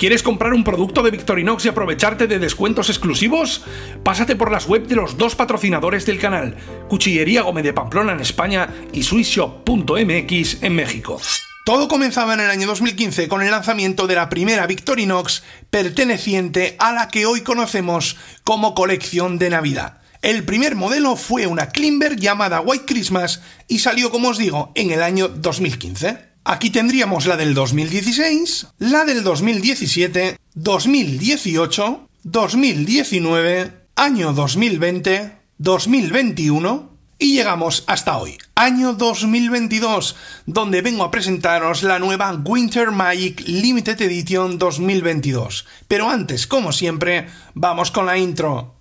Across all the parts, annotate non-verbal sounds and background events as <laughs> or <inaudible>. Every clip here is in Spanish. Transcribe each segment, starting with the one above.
¿Quieres comprar un producto de Victorinox y aprovecharte de descuentos exclusivos? Pásate por las webs de los dos patrocinadores del canal, Cuchillería Gómez de Pamplona en España y SwissShop.mx en México. Todo comenzaba en el año 2015 con el lanzamiento de la primera Victorinox perteneciente a la que hoy conocemos como colección de Navidad. El primer modelo fue una Klimber llamada White Christmas y salió, como os digo, en el año 2015. Aquí tendríamos la del 2016, la del 2017, 2018, 2019, año 2020, 2021 y llegamos hasta hoy, año 2022, donde vengo a presentaros la nueva Winter Magic Limited Edition 2022. Pero antes, como siempre, vamos con la intro.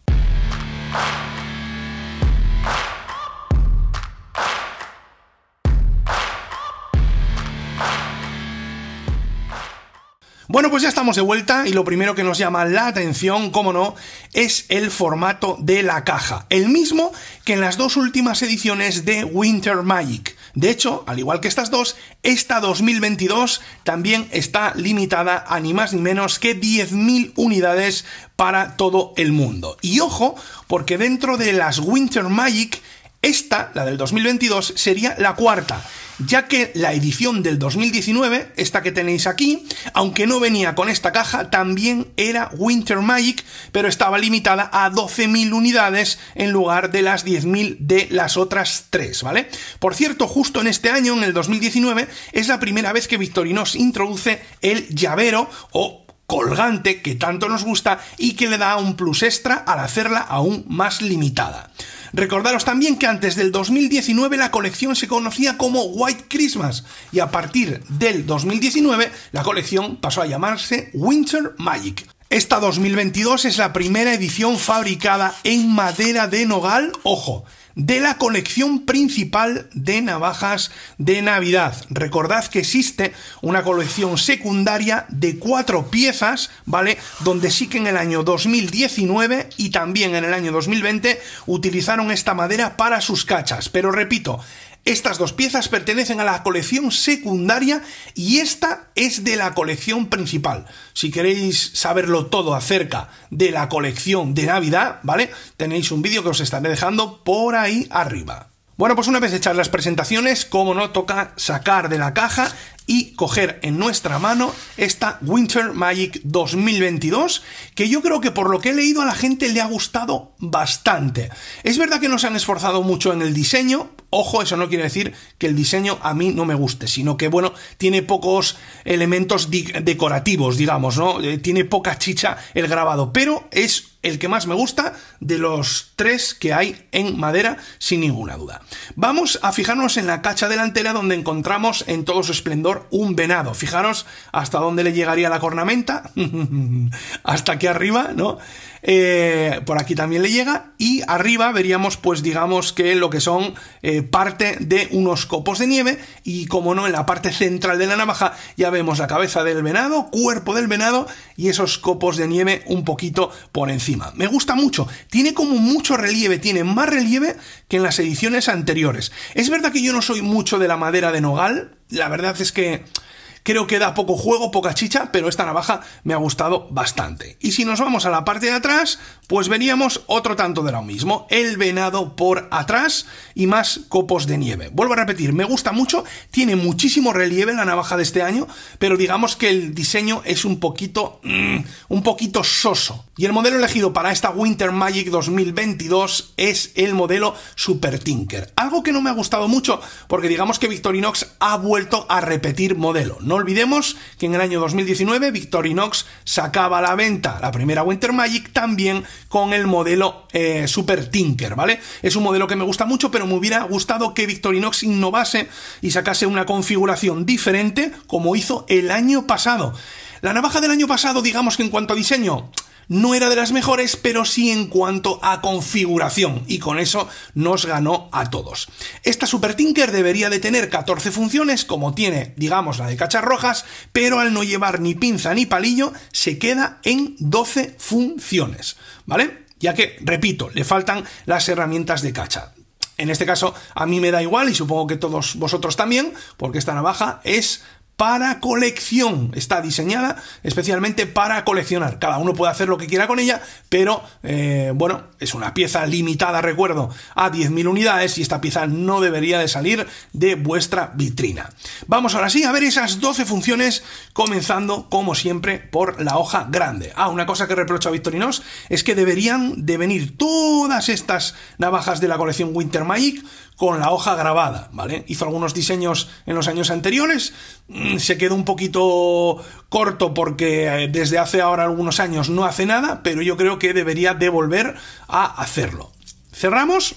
Bueno, pues ya estamos de vuelta y lo primero que nos llama la atención, como no, es el formato de la caja, el mismo que en las dos últimas ediciones de Winter Magic. De hecho, al igual que estas dos, esta 2022 también está limitada a ni más ni menos que 10.000 unidades para todo el mundo. Y ojo, porque dentro de las Winter Magic esta, la del 2022, sería la cuarta, ya que la edición del 2019, esta que tenéis aquí, aunque no venía con esta caja, también era Winter Magic, pero estaba limitada a 12.000 unidades en lugar de las 10.000 de las otras tres, ¿vale? Por cierto, justo en este año, en el 2019, es la primera vez que Victorinox introduce el llavero o colgante que tanto nos gusta y que le da un plus extra al hacerla aún más limitada. Recordaros también que antes del 2019 la colección se conocía como White Christmas y a partir del 2019 la colección pasó a llamarse Winter Magic. Esta 2022 es la primera edición fabricada en madera de nogal, ojo, de la colección principal de navajas de Navidad. Recordad que existe una colección secundaria de cuatro piezas, ¿vale? Donde sí que en el año 2019 y también en el año 2020 utilizaron esta madera para sus cachas. Pero repito, estas dos piezas pertenecen a la colección secundaria y esta es de la colección principal. Si queréis saberlo todo acerca de la colección de Navidad, ¿vale? Tenéis un vídeo que os estaré dejando por ahí arriba. Bueno, pues una vez hechas las presentaciones, como no, toca sacar de la caja y coger en nuestra mano esta Winter Magic 2022, que yo creo que por lo que he leído a la gente le ha gustado bastante. Es verdad que no se han esforzado mucho en el diseño, Ojo, eso no quiere decir que el diseño a mí no me guste, sino que, bueno, tiene pocos elementos decorativos, digamos, ¿no? Eh, tiene poca chicha el grabado, pero es el que más me gusta de los tres que hay en madera, sin ninguna duda. Vamos a fijarnos en la cacha delantera donde encontramos en todo su esplendor un venado. Fijaros hasta dónde le llegaría la cornamenta, <laughs> hasta aquí arriba, ¿no? Eh, por aquí también le llega, y arriba veríamos pues digamos que lo que son eh, parte de unos copos de nieve, y como no, en la parte central de la navaja ya vemos la cabeza del venado, cuerpo del venado, y esos copos de nieve un poquito por encima. Me gusta mucho, tiene como mucho relieve, tiene más relieve que en las ediciones anteriores. Es verdad que yo no soy mucho de la madera de nogal, la verdad es que Creo que da poco juego, poca chicha, pero esta navaja me ha gustado bastante. Y si nos vamos a la parte de atrás, pues veríamos otro tanto de lo mismo, el venado por atrás y más copos de nieve. Vuelvo a repetir, me gusta mucho, tiene muchísimo relieve la navaja de este año, pero digamos que el diseño es un poquito, mm, un poquito soso. Y el modelo elegido para esta Winter Magic 2022 es el modelo Super Tinker. Algo que no me ha gustado mucho, porque digamos que Victorinox ha vuelto a repetir modelo. No olvidemos que en el año 2019 Victorinox sacaba a la venta la primera Winter Magic también con el modelo eh, Super Tinker, ¿vale? Es un modelo que me gusta mucho, pero me hubiera gustado que Victorinox innovase y sacase una configuración diferente como hizo el año pasado. La navaja del año pasado, digamos que en cuanto a diseño, no era de las mejores, pero sí en cuanto a configuración, y con eso nos ganó a todos. Esta Super Tinker debería de tener 14 funciones, como tiene, digamos, la de cacharrojas, pero al no llevar ni pinza ni palillo, se queda en 12 funciones, ¿vale? Ya que, repito, le faltan las herramientas de cacha. En este caso, a mí me da igual y supongo que todos vosotros también, porque esta navaja es para colección. Está diseñada especialmente para coleccionar. Cada uno puede hacer lo que quiera con ella, pero eh, bueno, es una pieza limitada, recuerdo, a 10.000 unidades y esta pieza no debería de salir de vuestra vitrina. Vamos ahora sí a ver esas 12 funciones, comenzando como siempre por la hoja grande. Ah, una cosa que reprocho a Victorinos es que deberían de venir todas estas navajas de la colección Winter Magic con la hoja grabada, ¿vale? Hizo algunos diseños en los años anteriores, se quedó un poquito corto porque eh, desde hace ahora algunos años no hace nada, pero yo creo que debería de volver a hacerlo. Cerramos.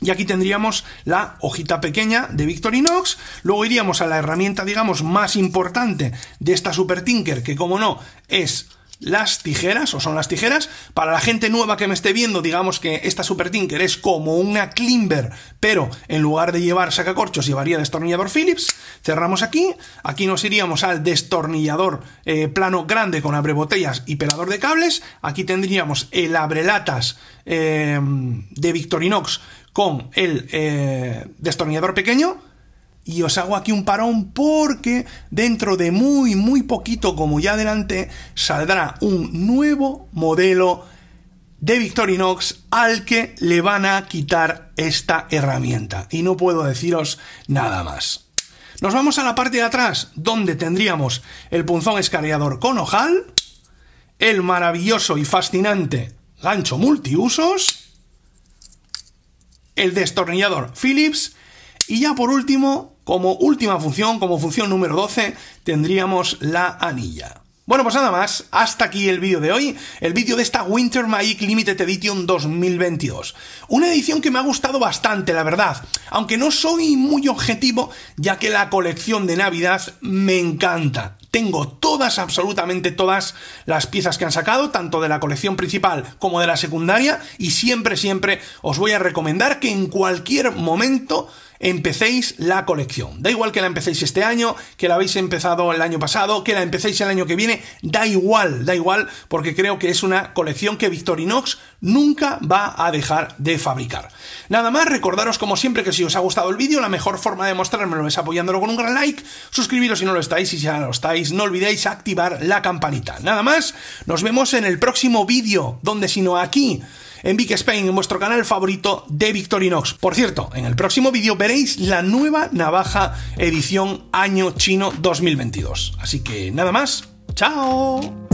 Y aquí tendríamos la hojita pequeña de Victorinox. Luego iríamos a la herramienta, digamos, más importante de esta Super Tinker, que como no, es las tijeras, o son las tijeras. Para la gente nueva que me esté viendo, digamos que esta Super Tinker es como una Climber, pero en lugar de llevar sacacorchos, llevaría destornillador Phillips. Cerramos aquí. Aquí nos iríamos al destornillador eh, plano grande con abrebotellas y pelador de cables. Aquí tendríamos el abrelatas eh, de Victorinox con el eh, destornillador pequeño y os hago aquí un parón porque dentro de muy, muy poquito, como ya adelante, saldrá un nuevo modelo de Victorinox al que le van a quitar esta herramienta. Y no puedo deciros nada más. Nos vamos a la parte de atrás, donde tendríamos el punzón escariador con ojal, el maravilloso y fascinante gancho multiusos, el destornillador Philips... Y ya por último, como última función, como función número 12, tendríamos la anilla. Bueno, pues nada más, hasta aquí el vídeo de hoy, el vídeo de esta Winter Magic Limited Edition 2022. Una edición que me ha gustado bastante, la verdad, aunque no soy muy objetivo, ya que la colección de Navidad me encanta. Tengo todas, absolutamente todas las piezas que han sacado, tanto de la colección principal como de la secundaria, y siempre, siempre os voy a recomendar que en cualquier momento empecéis la colección. Da igual que la empecéis este año, que la habéis empezado el año pasado, que la empecéis el año que viene, da igual, da igual, porque creo que es una colección que Victorinox nunca va a dejar de fabricar. Nada más, recordaros como siempre que si os ha gustado el vídeo, la mejor forma de mostrármelo es apoyándolo con un gran like, suscribiros si no lo estáis y si ya lo estáis, no olvidéis activar la campanita. Nada más, nos vemos en el próximo vídeo, donde sino aquí, en Big Spain, en vuestro canal favorito de Victorinox. Por cierto, en el próximo vídeo veréis la nueva navaja edición año chino 2022. Así que nada más, ¡chao!